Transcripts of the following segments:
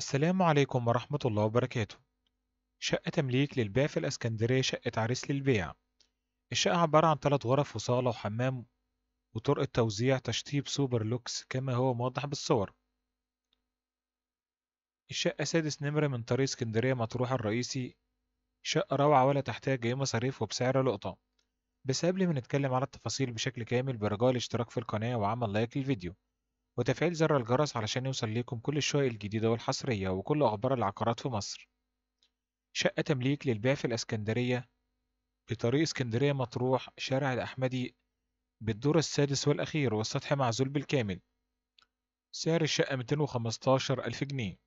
السلام عليكم ورحمة الله وبركاته شقة تمليك للبيع في الإسكندرية شقة عريس للبيع الشقة عبارة عن ثلاث غرف وصالة وحمام وطرق توزيع تشطيب سوبر لوكس كما هو موضح بالصور الشقة سادس نمرة من طريق اسكندرية مطروح الرئيسي شقة روعة ولا تحتاج أي مصاريف وبسعر لقطة بس قبل ما نتكلم على التفاصيل بشكل كامل برجاء الاشتراك في القناة وعمل لايك للفيديو وتفعيل زر الجرس علشان يوصل ليكم كل الشقق الجديدة والحصرية وكل أخبار العقارات في مصر شقة تمليك للبيع في الإسكندرية بطريق إسكندرية مطروح شارع الأحمدي بالدور السادس والأخير والسطح معزول بالكامل سعر الشقة 215 ألف جنيه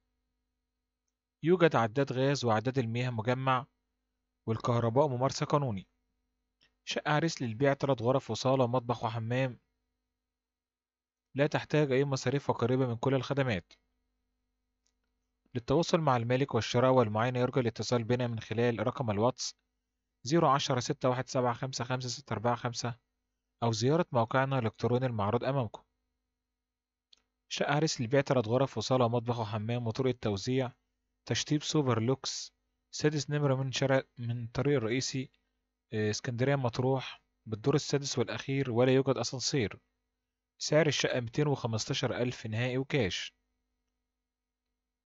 يوجد عداد غاز وعداد المياه مجمع والكهرباء ممارسة قانوني شقة عريس للبيع تلات غرف وصالة ومطبخ وحمام لا تحتاج أي مصاريف وقريبة من كل الخدمات للتواصل مع المالك والشراء والمعاينة يرجى الاتصال بنا من خلال رقم الواتس 010 زيارة موقعنا الإلكتروني المعروض أمامكم شقة هاريس للبيع تلات غرف وصالة ومطبخ وحمام وطرق التوزيع تشطيب سوبر لوكس سادس نمرة من شارع من الطريق الرئيسي آه، اسكندرية مطروح بالدور السادس والأخير ولا يوجد أسانسير سعر الشقة 215 ألف نهائي وكاش